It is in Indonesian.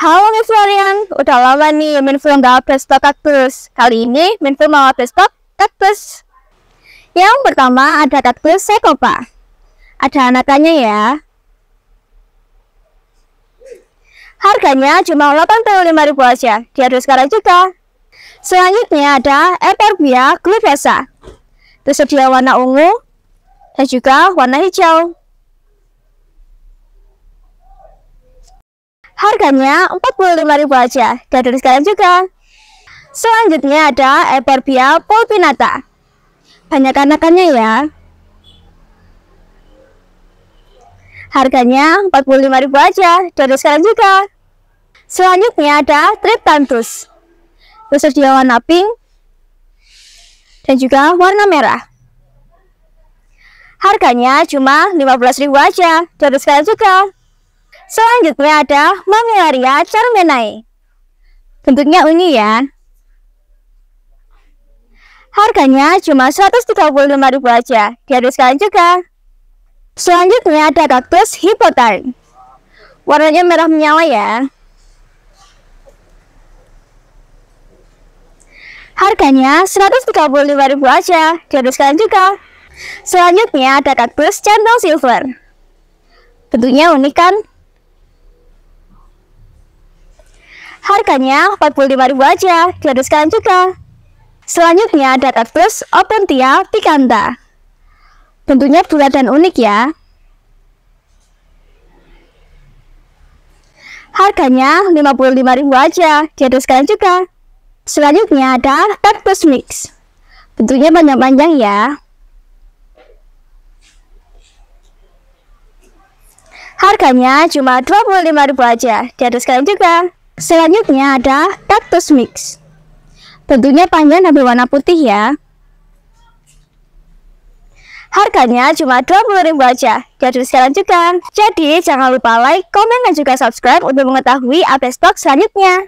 Halo Florian, udah lama nih Minflo nggak update stok kaktus. Kali ini Minflo mau update stok kaktus. Yang pertama ada kaktus sekopa. Ada anakannya ya. Harganya cuma ribu aja, Dia harus sekarang juga. Selanjutnya ada Eperbia glubrosa. Tersedia warna ungu dan juga warna hijau. Harganya rp 45.000 aja dan dari sekalian juga. Selanjutnya ada Eberbia pulpinata. Banyak anakannya ya. Harganya rp 45.000 aja dari sekalian juga. Selanjutnya ada Triptanthus. dia warna pink dan juga warna merah. Harganya cuma 15.000 aja dan sekalian juga. Selanjutnya ada Mammillaria Charmenae. Bentuknya ungu ya. Harganya cuma 135.000 aja. Diharuskan juga. Selanjutnya ada kaktus hipotan. Warnanya merah menyala ya. Harganya 135.000 aja. Diharuskan juga. Selanjutnya ada kaktus centang silver. Bentuknya unik kan? harganya 45.000 aja, kalian juga. Selanjutnya ada Plus opentia Picanta. Bentuknya bulat dan unik ya. Harganya 55.000 aja, kalian juga. Selanjutnya ada Plus Mix. Bentuknya panjang-panjang ya. Harganya cuma 25.000 aja, kalian juga. Selanjutnya ada cactus mix. Tentunya panjang dan berwarna putih ya. Harganya cuma Rp20.000 aja. Jadi sekalian juga. Jadi jangan lupa like, komen, dan juga subscribe untuk mengetahui update stok selanjutnya.